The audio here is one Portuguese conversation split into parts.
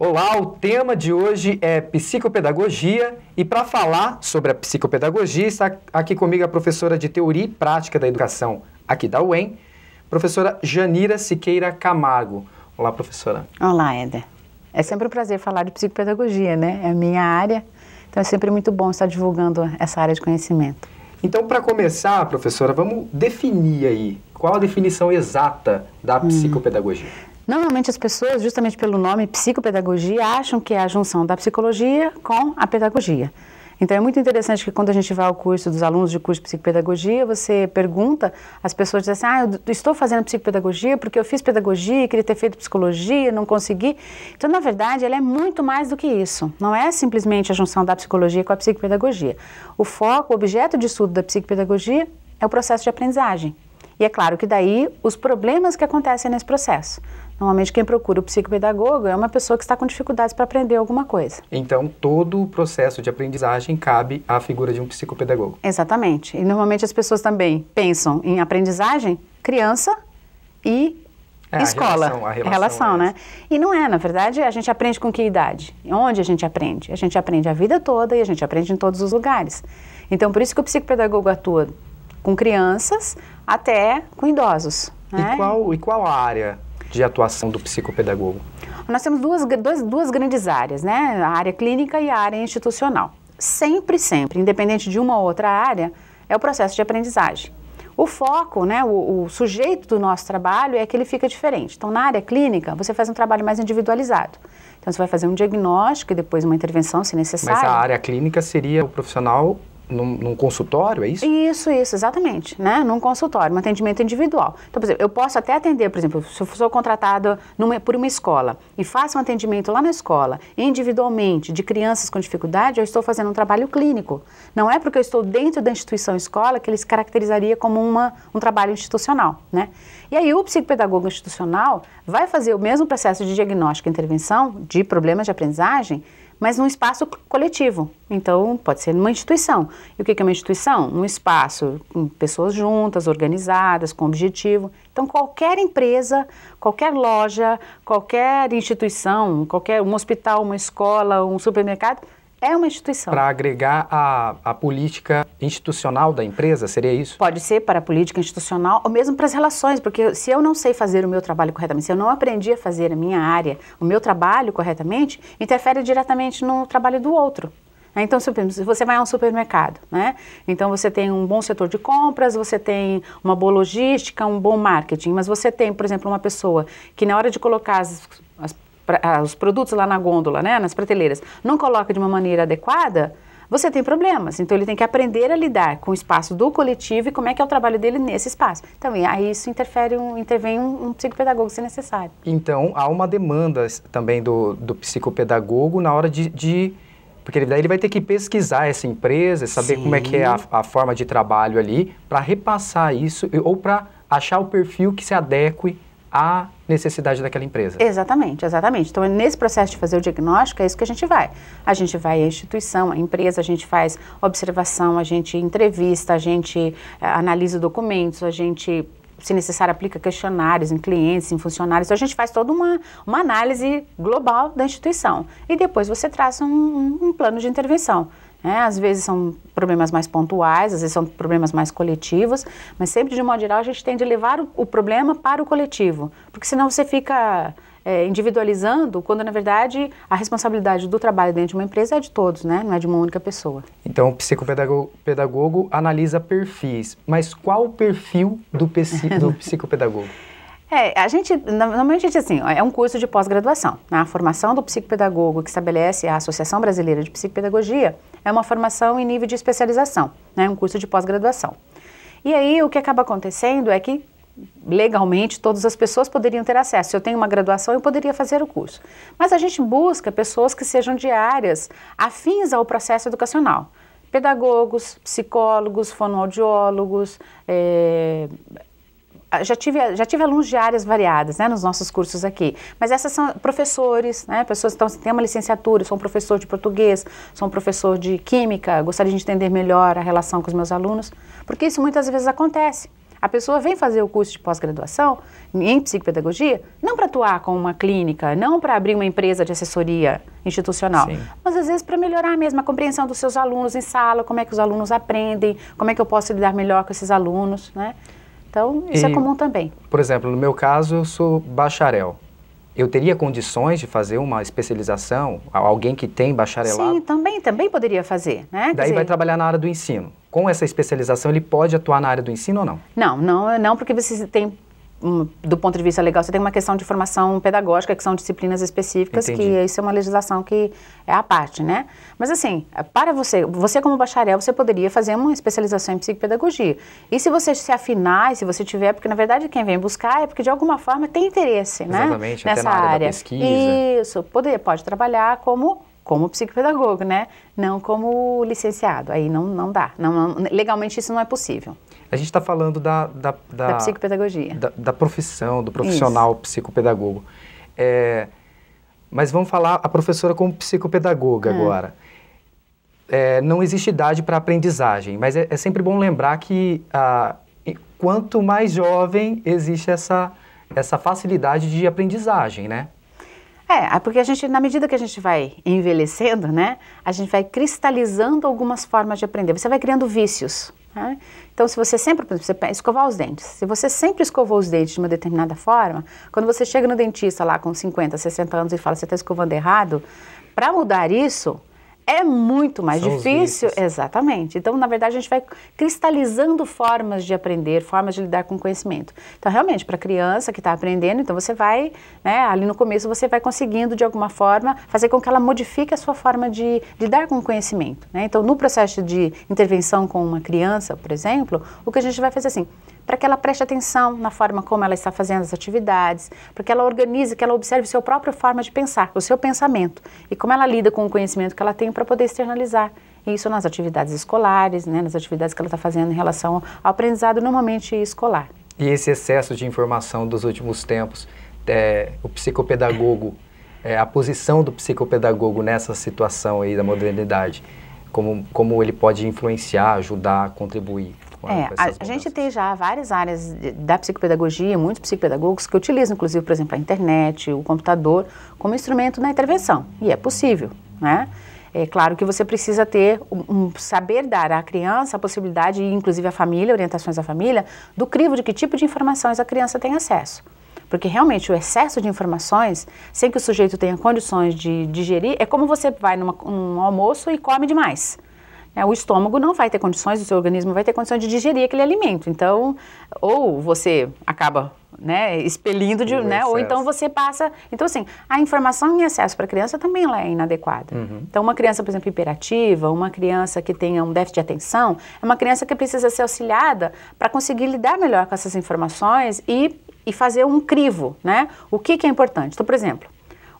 Olá, o tema de hoje é psicopedagogia e para falar sobre a psicopedagogia está aqui comigo a professora de Teoria e Prática da Educação aqui da UEM, professora Janira Siqueira Camargo. Olá, professora. Olá, Éder. É sempre um prazer falar de psicopedagogia, né? É a minha área, então é sempre muito bom estar divulgando essa área de conhecimento. Então, para começar, professora, vamos definir aí qual a definição exata da hum. psicopedagogia. Hum. Normalmente as pessoas, justamente pelo nome psicopedagogia, acham que é a junção da psicologia com a pedagogia. Então é muito interessante que quando a gente vai ao curso dos alunos de curso de psicopedagogia, você pergunta, as pessoas dizem assim, ah, eu estou fazendo psicopedagogia porque eu fiz pedagogia, queria ter feito psicologia, não consegui. Então, na verdade, ela é muito mais do que isso. Não é simplesmente a junção da psicologia com a psicopedagogia. O foco, o objeto de estudo da psicopedagogia é o processo de aprendizagem. E é claro que daí os problemas que acontecem nesse processo. Normalmente quem procura o psicopedagogo é uma pessoa que está com dificuldades para aprender alguma coisa. Então todo o processo de aprendizagem cabe à figura de um psicopedagogo. Exatamente. E normalmente as pessoas também pensam em aprendizagem criança e é, escola. A relação, a relação, relação é né? E não é, na verdade, a gente aprende com que idade? Onde a gente aprende? A gente aprende a vida toda e a gente aprende em todos os lugares. Então, por isso que o psicopedagogo atua com crianças até com idosos. Né? E, qual, e qual a área de atuação do psicopedagogo? Nós temos duas, duas, duas grandes áreas, né? A área clínica e a área institucional. Sempre, sempre, independente de uma ou outra área, é o processo de aprendizagem. O foco, né, o, o, sujeito do nosso trabalho é que ele fica diferente. Então, na área clínica, você faz um trabalho mais individualizado. Então, você vai fazer um diagnóstico e depois uma intervenção, se necessário. Mas a área clínica seria o profissional num, num, consultório, é isso? Isso, isso, exatamente, né? Num consultório, um atendimento individual. Então, por exemplo, eu posso até atender, por exemplo, se eu sou contratada por uma escola e faço um atendimento lá na escola, individualmente, de crianças com dificuldade, eu estou fazendo um trabalho clínico. Não é porque eu estou dentro da instituição escola que ele se caracterizaria como uma, um trabalho institucional, né? E aí o psicopedagogo institucional vai fazer o mesmo processo de diagnóstico e intervenção de problemas de aprendizagem mas num espaço coletivo. Então, pode ser numa instituição. E o que é uma instituição? Um espaço com pessoas juntas, organizadas, com objetivo. Então, qualquer empresa, qualquer loja, qualquer instituição, qualquer um hospital, uma escola, um supermercado é uma instituição. Para agregar a, a política institucional da empresa, seria isso? Pode ser para a política institucional ou mesmo para as relações, porque se eu não sei fazer o meu trabalho corretamente, se eu não aprendi a fazer a minha área, o meu trabalho corretamente, interfere diretamente no trabalho do outro. Né? Então, se você vai a um supermercado, né? Então você tem um bom setor de compras, você tem uma boa logística, um bom marketing, mas você tem, por exemplo, uma pessoa que na hora de colocar as pra, ah, os produtos lá na gôndola, né, nas prateleiras, não coloca de uma maneira adequada, você tem problemas. Então ele tem que aprender a lidar com o espaço do coletivo e como é que é o trabalho dele nesse espaço. Então aí isso interfere, um, intervém um, um, psicopedagogo se necessário. Então há uma demanda também do, do psicopedagogo na hora de, de... Porque daí ele vai ter que pesquisar essa empresa, saber Sim. como é que é a, a forma de trabalho ali, para repassar isso ou para achar o perfil que se adeque à necessidade daquela empresa. Exatamente, exatamente. Então, é nesse processo de fazer o diagnóstico, é isso que a gente vai. A gente vai à instituição, à empresa, a gente faz observação, a gente entrevista, a gente eh, analisa documentos, a gente se necessário, aplica questionários em clientes, em funcionários. Então, a gente faz toda uma, uma análise global da instituição. E depois você traça um, um plano de intervenção. É, às vezes são problemas mais pontuais, às vezes são problemas mais coletivos, mas sempre, de modo geral, a gente tem de levar o, o problema para o coletivo, porque senão você fica é, individualizando, quando na verdade a responsabilidade do trabalho dentro de uma empresa é de todos, né? não é de uma única pessoa. Então, o psicopedagogo pedagogo analisa perfis, mas qual o perfil do, do psicopedagogo? É, a gente, normalmente a gente, assim, é um curso de pós-graduação. Né? A formação do psicopedagogo que estabelece a Associação Brasileira de Psicopedagogia é uma formação em nível de especialização, né? um curso de pós-graduação. E aí o que acaba acontecendo é que legalmente todas as pessoas poderiam ter acesso. Se eu tenho uma graduação, eu poderia fazer o curso. Mas a gente busca pessoas que sejam diárias, afins ao processo educacional. Pedagogos, psicólogos, fonoaudiólogos, é, ah, já tive, já tive alunos de áreas variadas né, nos nossos cursos aqui, mas essas são professores, né, pessoas que têm uma licenciatura, sou um professor de português, sou um professor de química, gostaria de entender melhor a relação com os meus alunos, porque isso muitas vezes acontece. A pessoa vem fazer o curso de pós-graduação em psicopedagogia não para atuar com uma clínica, não para abrir uma empresa de assessoria institucional, Sim. mas às vezes para melhorar mesmo a compreensão dos seus alunos em sala, como é que os alunos aprendem, como é que eu posso lidar melhor com esses alunos, né? Então, isso é e, é comum também. Por exemplo, no meu caso, eu sou bacharel. Eu teria condições de fazer uma especialização? Alguém que tem bacharelado? Sim, também, também poderia fazer, né? Daí dizer... vai trabalhar na área do ensino. Com essa especialização, ele pode atuar na área do ensino ou não? Não, não, não, porque você tem do ponto de vista legal, você tem uma questão de formação pedagógica, que são disciplinas específicas, Entendi. que isso é uma legislação que é à parte, né? Mas assim, para você, você como bacharel, você poderia fazer uma especialização em psicopedagogia. E se você se afinar, se você tiver, porque na verdade quem vem buscar é porque de alguma forma tem interesse, Exatamente, né? Exatamente, nessa área. área. pesquisa. Isso, poder, pode trabalhar como como psicopedagogo, né? Não como licenciado. Aí não, não dá. não, não legalmente isso não é possível. A gente está falando da, da, da, da psicopedagogia. Da, da, profissão, do profissional Isso. psicopedagogo. É, mas vamos falar a professora como psicopedagoga é. agora. É, não existe idade para aprendizagem, mas é, é, sempre bom lembrar que ah, quanto mais jovem existe essa, essa facilidade de aprendizagem, né? É, é, porque a gente, na medida que a gente vai envelhecendo, né, a gente vai cristalizando algumas formas de aprender. Você vai criando vícios. Né? Então, se você sempre, por exemplo, você escovar os dentes, se você sempre escovou os dentes de uma determinada forma, quando você chega no dentista lá com 50, 60 anos e fala, você está escovando errado, para mudar isso, é muito mais São difícil. Exatamente. Então, na verdade, a gente vai cristalizando formas de aprender, formas de lidar com o conhecimento. Então, realmente, para a criança que está aprendendo, então você vai, né, ali no começo, você vai conseguindo, de alguma forma, fazer com que ela modifique a sua forma de lidar com o conhecimento. Né? Então, no processo de intervenção com uma criança, por exemplo, o que a gente vai fazer assim, para que ela preste atenção na forma como ela está fazendo as atividades, para que ela organize, que ela observe a sua própria forma de pensar, o seu pensamento e como ela lida com o conhecimento que ela tem para poder externalizar isso nas atividades escolares, né, nas atividades que ela está fazendo em relação ao aprendizado normalmente escolar. E esse excesso de informação dos últimos tempos, é, o psicopedagogo, é, a posição do psicopedagogo nessa situação aí da modernidade, como, como ele pode influenciar, ajudar, contribuir? é, a, a gente tem já várias áreas da psicopedagogia, muitos psicopedagogos que utilizam, inclusive, por exemplo, a internet, o computador, como instrumento na intervenção. E é possível, né? É claro que você precisa ter um, saber dar à criança a possibilidade, e inclusive à família, orientações à família, do crivo de que tipo de informações a criança tem acesso. Porque realmente o excesso de informações, sem que o sujeito tenha condições de digerir, é como você vai num almoço e come demais é, o estômago não vai ter condições, o seu organismo vai ter condições de digerir aquele alimento. Então, ou você acaba né, expelindo, de, né, ou então você passa. Então, assim, a informação em excesso para a criança também ela é inadequada. Uhum. Então, uma criança, por exemplo, hiperativa, uma criança que tenha um déficit de atenção, é uma criança que precisa ser auxiliada para conseguir lidar melhor com essas informações e, e fazer um crivo, né? O que, que é importante? Então, por exemplo,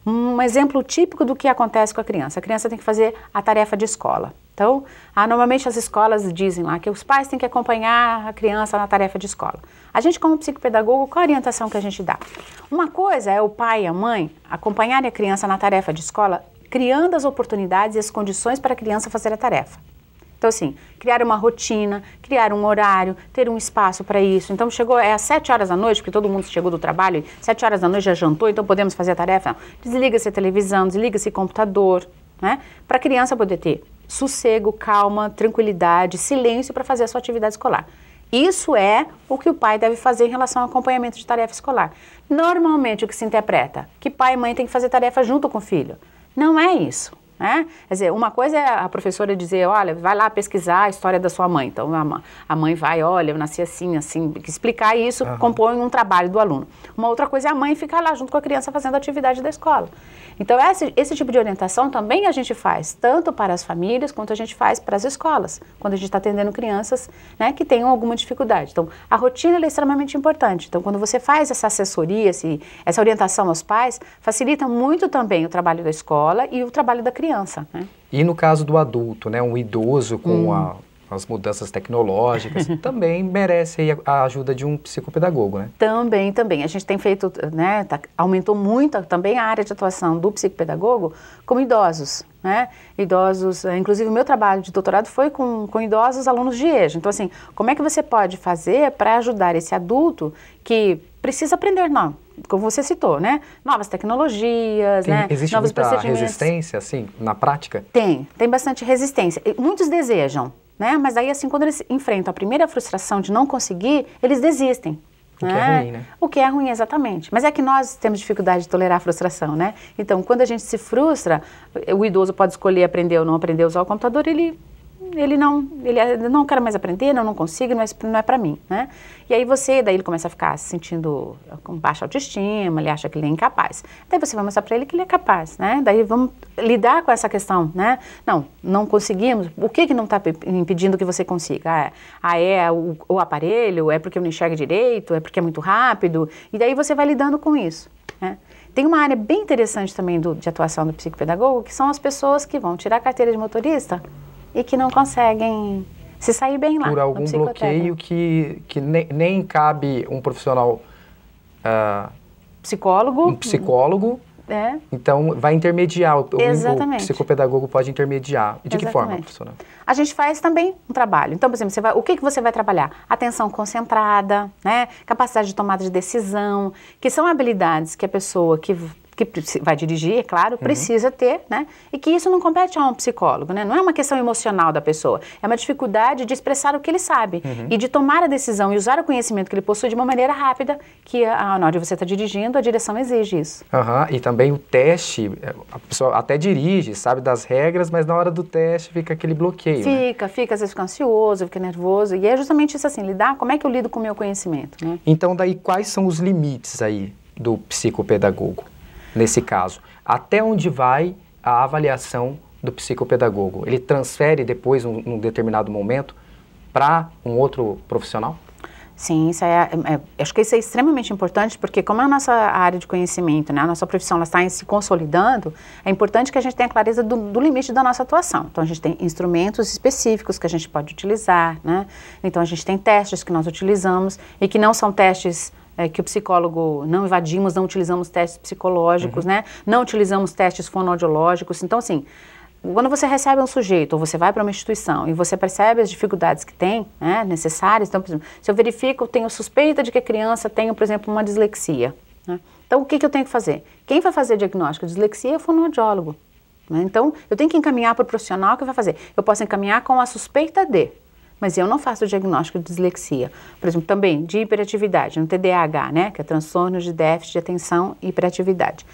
um exemplo típico do que acontece com a criança. A criança tem que fazer a tarefa de escola. Então, ah, normalmente as escolas dizem lá que os pais têm que acompanhar a criança na tarefa de escola. A gente, como psicopedagogo, qual a orientação que a gente dá? Uma coisa é o pai e a mãe acompanharem a criança na tarefa de escola, criando as oportunidades e as condições para a criança fazer a tarefa. Então, assim, criar uma rotina, criar um horário, ter um espaço para isso. Então, chegou, é às 7 horas da noite, porque todo mundo chegou do trabalho, sete 7 horas da noite já jantou, então podemos fazer a tarefa. Desliga-se a televisão, desliga-se o computador, né? Para a criança poder ter sossego, calma, tranquilidade, silêncio para fazer a sua atividade escolar. Isso é o que o pai deve fazer em relação ao acompanhamento de tarefa escolar. Normalmente o que se interpreta? Que pai e mãe têm que fazer tarefa junto com o filho. Não é isso. Né? Quer dizer, uma coisa é a professora dizer, olha, vai lá pesquisar a história da sua mãe. Então a mãe vai, olha, eu nasci assim, assim, explicar isso uhum. compõe um trabalho do aluno. Uma outra coisa é a mãe ficar lá junto com a criança fazendo a atividade da escola. Então esse, esse tipo de orientação também a gente faz, tanto para as famílias quanto a gente faz para as escolas, quando a gente está atendendo crianças né, que tenham alguma dificuldade. Então a rotina é extremamente importante. Então quando você faz essa assessoria, esse, essa orientação aos pais, facilita muito também o trabalho da escola e o trabalho da criança criança. Né? E no caso do adulto, né, um idoso com hum. a, as mudanças tecnológicas, também merece a ajuda de um psicopedagogo, né? Também, também. A gente tem feito, né, tá, aumentou muito também a área de atuação do psicopedagogo com idosos, né? Idosos, é, inclusive o meu trabalho de doutorado foi com, com idosos alunos de EJA. Então, assim, como é que você pode fazer para ajudar esse adulto que precisa aprender, não. Como você citou, né? Novas tecnologias, tem, né? Existe Novos muita resistência, assim, na prática? Tem, tem bastante resistência. E muitos desejam, né? Mas aí, assim, quando eles enfrentam a primeira frustração de não conseguir, eles desistem. O né? que é né? ruim, né? O que é ruim, exatamente. Mas é que nós temos dificuldade de tolerar a frustração, né? Então, quando a gente se frustra, o idoso pode escolher aprender ou não aprender a usar o computador, ele ele não, ele ah, não quero mais aprender, não, não consigo, não é, não é para mim, né? E aí você, daí ele começa a ficar se sentindo eh, com baixa autoestima, ele acha que ele é incapaz. Daí você vai mostrar para ele que ele é capaz, né? Daí vamos lidar com essa questão, né? Não, não conseguimos. O que que não está impedindo que você consiga? Ah, ah, é o, o aparelho? É porque eu não enxergo direito? É porque é muito rápido? E daí você vai lidando com isso, né? Tem uma área bem interessante também do, de atuação do psicopedagogo, que são as pessoas que vão tirar a carteira de motorista e que não conseguem se sair bem lá. Por algum bloqueio que, que ne, nem cabe um profissional. Uh, psicólogo. Um psicólogo. É. Então, vai intermediar. O, o psicopedagogo pode intermediar. E de Exatamente. que forma, professora? A gente faz também um trabalho. Então, por exemplo, você vai, o que, que você vai trabalhar? Atenção concentrada, né? capacidade de tomada de decisão, que são habilidades que a pessoa que que vai dirigir, é claro, uhum. precisa ter, né? E que isso não compete a um psicólogo, né? Não é uma questão emocional da pessoa, é uma dificuldade de expressar o que ele sabe uhum. e de tomar a decisão e usar o conhecimento que ele possui de uma maneira rápida, que a, na hora de você estar tá dirigindo, a direção exige isso. Uhum. E também o teste, eh, a pessoa até dirige, sabe das regras, mas na hora do teste fica aquele bloqueio, né? Fica, né? fica, às vezes fica ansioso, fica nervoso, e é justamente isso assim, lidar, como é que eu lido com o meu conhecimento, né? Então, daí, quais são os limites aí do psicopedagogo? nesse caso. Até onde vai a avaliação do psicopedagogo? Ele transfere depois, num, um determinado momento, para um outro profissional? Sim, isso é, é, é, acho que isso é extremamente importante, porque como é a nossa área de conhecimento, né, a nossa profissão está se consolidando, é importante que a gente tenha clareza do, do, limite da nossa atuação. Então, a gente tem instrumentos específicos que a gente pode utilizar, né? então a gente tem testes que nós utilizamos e que não são testes é, que o psicólogo não invadimos, não utilizamos testes psicológicos, uhum. né? Não utilizamos testes fonodiológicos. Então, assim, quando você recebe um sujeito ou você vai para uma instituição e você percebe as dificuldades que tem, né, necessárias, então, por exemplo, se eu verifico, tenho suspeita de que a criança tem, por exemplo, uma dislexia. Né? Então, o que, que eu tenho que fazer? Quem vai fazer o diagnóstico de dislexia é o fonoaudiólogo. Né? Então, eu tenho que encaminhar para o profissional que vai fazer. Eu posso encaminhar com a suspeita de mas eu não faço o diagnóstico de dislexia. Por exemplo, também de hiperatividade, no TDAH, né, que é transtorno de déficit de atenção e hiperatividade.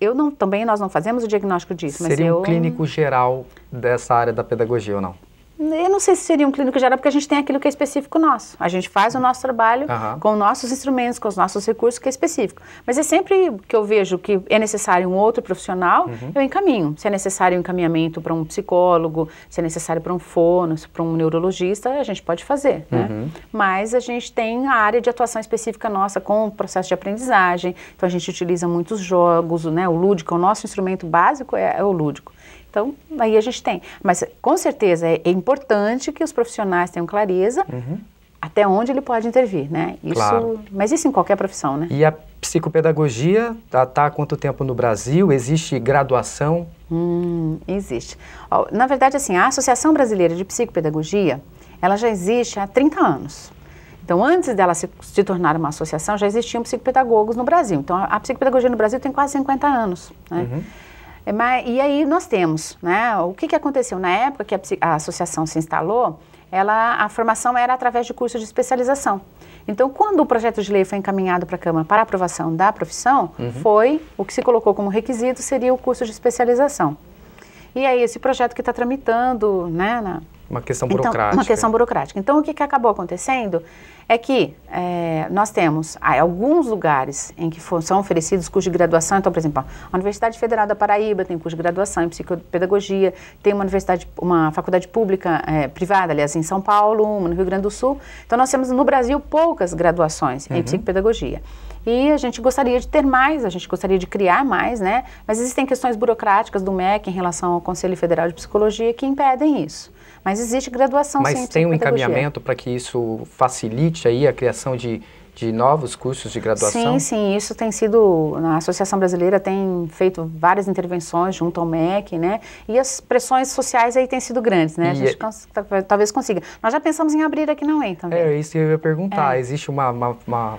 Eu não, também nós não fazemos o diagnóstico disso, Seria mas eu... Seria um clínico geral dessa área da pedagogia ou não? eu não sei se seria um clínico geral, porque a gente tem aquilo que é específico nosso. A gente faz o nosso trabalho uhum. com nossos instrumentos, com os nossos recursos, que é específico. Mas é sempre que eu vejo que é necessário um outro profissional, uhum. eu encaminho. Se é necessário um encaminhamento para um psicólogo, se é necessário para um fono, para um neurologista, a gente pode fazer. Né? Uhum. Né? Mas a gente tem a área de atuação específica nossa com o processo de aprendizagem. Então a gente utiliza muitos jogos, né? o lúdico, o nosso instrumento básico é, é o lúdico. Então, aí a gente tem. Mas, com certeza, é, é importante que os profissionais tenham clareza uhum. até onde ele pode intervir, né? Isso, claro. Mas isso em qualquer profissão, né? E a psicopedagogia está tá há quanto tempo no Brasil? Existe graduação? Hum, existe. Ó, na verdade, assim, a Associação Brasileira de Psicopedagogia, ela já existe há 30 anos. Então, antes dela se, se, tornar uma associação, já existiam psicopedagogos no Brasil. Então, a, a psicopedagogia no Brasil tem quase 50 anos. Né? Uhum. É, mas, e aí nós temos, né? O que, que aconteceu na época que a, a associação se instalou? Ela, a formação era através de curso de especialização. Então, quando o projeto de lei foi encaminhado para a Câmara para aprovação da profissão, uhum. foi o que se colocou como requisito seria o curso de especialização. E aí, esse projeto que está tramitando né, na, uma questão burocrática. Então, uma questão burocrática. Então, o que, que acabou acontecendo é que é, nós temos ah, alguns lugares em que for, são oferecidos cursos de graduação. Então, por exemplo, a Universidade Federal da Paraíba tem curso de graduação em psicopedagogia, tem uma universidade, uma faculdade pública, é, privada, aliás, em São Paulo, uma no Rio Grande do Sul. Então, nós temos no Brasil poucas graduações uhum. em psicopedagogia. E a gente gostaria de ter mais, a gente gostaria de criar mais, né? Mas existem questões burocráticas do MEC em relação ao Conselho Federal de Psicologia que impedem isso. Mas existe graduação Mas científica. Mas tem um encaminhamento para que isso facilite aí a criação de, de novos cursos de graduação? Sim, sim, isso tem sido, a Associação Brasileira tem feito várias intervenções junto ao MEC, né, e as pressões sociais aí têm sido grandes, né, e a gente é... cons talvez consiga. Nós já pensamos em abrir aqui na UEM também. É, isso eu ia perguntar, é. existe uma, uma, uma...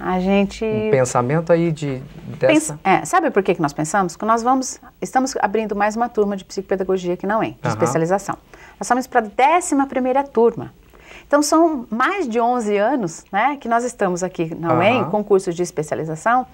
A gente... Um pensamento aí de, dessa... é, sabe por que, que nós pensamos? Que nós vamos, estamos abrindo mais uma turma de psicopedagogia que não é, de uhum. especialização. Nós somos para a 11 turma. Então, são mais de 11 anos né, que nós estamos aqui na UEM, uhum. com cursos de especialização.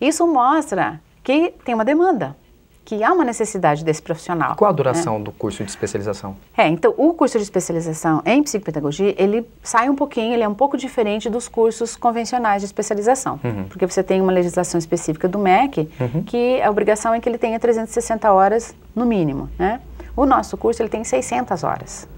Isso mostra que tem uma demanda, que há uma necessidade desse profissional. Qual a né? duração né? do curso de especialização? É, então, o curso de especialização em psicopedagogia, ele sai um pouquinho, ele é um pouco diferente dos cursos convencionais de especialização, uhum. porque você tem uma legislação específica do MEC, uhum. que a obrigação é que ele tenha 360 horas no mínimo, né? O nosso curso ele tem 600 horas,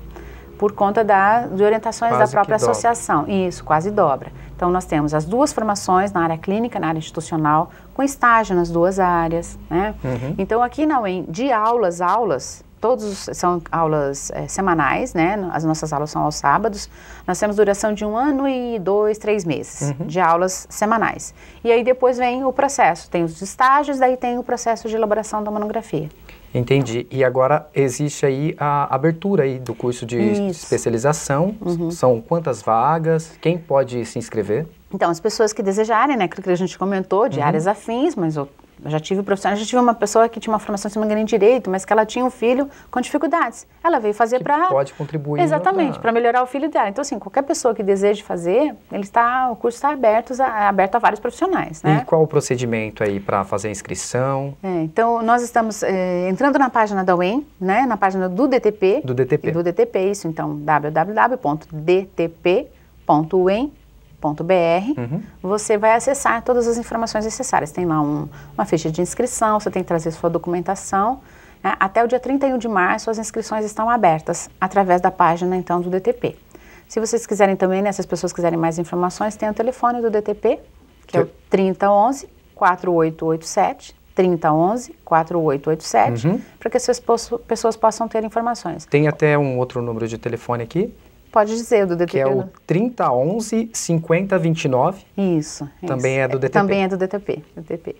por conta da, de orientações quase da própria associação. Dobra. Isso, quase dobra. Então, nós temos as duas formações na área clínica, na área institucional, com estágio nas duas áreas. Né? Uhum. Então, aqui na UEM, de aulas, aulas, todos são aulas é, semanais, né? As nossas aulas são aos sábados. Nós temos duração de um ano e dois, três meses uhum. de aulas semanais. E aí depois vem o processo, tem os estágios, daí tem o processo de elaboração da monografia. Entendi. E agora existe aí a abertura aí do curso de Isso. especialização. Uhum. São quantas vagas? Quem pode se inscrever? Então, as pessoas que desejarem, né, aquilo que a gente comentou, de uhum. áreas afins, mas eu já tive profissional, já tive uma pessoa que tinha uma formação, se não em direito, mas que ela tinha um filho com dificuldades. Ela veio fazer para... Pode contribuir. Exatamente, para melhorar o filho dela. Então, assim, qualquer pessoa que deseje fazer, ele está, o curso está aberto, aberto a vários profissionais, né? E qual o procedimento aí para fazer a inscrição? É, então, nós estamos é, entrando na página da UEM, né, na página do DTP. Do DTP. Do DTP, isso, então, www.dtp.uem.com Uhum. Você vai acessar todas as informações necessárias. Tem lá um, uma ficha de inscrição, você tem que trazer sua documentação. Né? Até o dia 31 de março, as inscrições estão abertas através da página então do DTP. Se vocês quiserem também, né, se as pessoas quiserem mais informações, tem o telefone do DTP, que, que... é o 3011 4887. 3011 4887, uhum. para que essas pessoas possam ter informações. Tem até um outro número de telefone aqui? Pode dizer, do DTP. Que é o 3011 né? 5029. Isso. Também isso. é do DTP. Também é do DTP. DTP.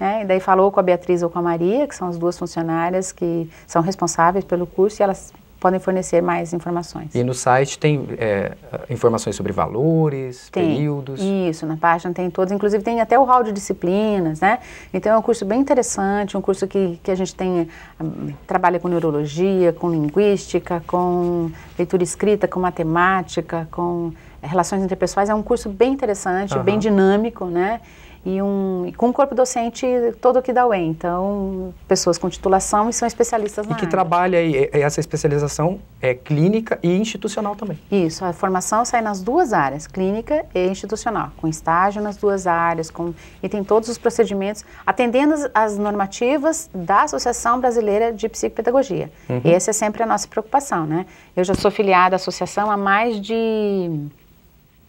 É, é né, e daí falou com a Beatriz ou com a Maria, que são as duas funcionárias que são responsáveis pelo curso, e elas podem fornecer mais informações. E no site tem é, informações sobre valores, tem, períodos? Isso, na página tem todos, inclusive tem até o hall de disciplinas, né? Então é um curso bem interessante, um curso que, que a gente tem, eh, trabalha com neurologia, com linguística, com leitura escrita, com matemática, com relações interpessoais, é um curso bem interessante, uhum. bem dinâmico, né? e, um, e com um corpo docente todo aqui da UEM. Então, pessoas com titulação e são especialistas na E que área. trabalha e é, é, essa especialização é clínica e institucional também. Isso, a formação sai nas duas áreas, clínica e institucional, com estágio nas duas áreas, com, e tem todos os procedimentos, atendendo as, as normativas da Associação Brasileira de Psicopedagogia. Uhum. Essa é sempre a nossa preocupação, né? Eu já sou filiada à associação há mais de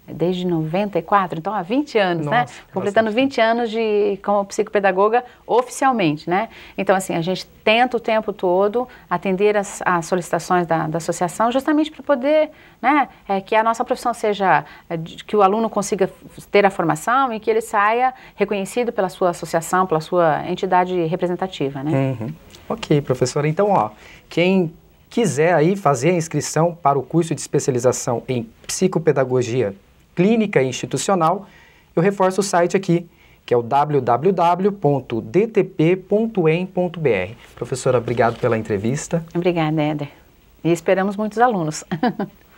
é desde 94, então há 20 anos, né? Nossa, né? Completando bastante. 20 anos de como psicopedagoga oficialmente, né? Então, assim, a gente tenta o tempo todo atender as, as solicitações da, da, associação justamente para poder, né, é, que a nossa profissão seja, é, que o aluno consiga ter a formação e que ele saia reconhecido pela sua associação, pela sua entidade representativa, né? Uhum. Ok, professora. Então, ó, quem quiser aí fazer a inscrição para o curso de especialização em psicopedagogia clínica e institucional, eu reforço o site aqui, que é o www.dtp.em.br. Professora, obrigado pela entrevista. Obrigada, Éder. E esperamos muitos alunos.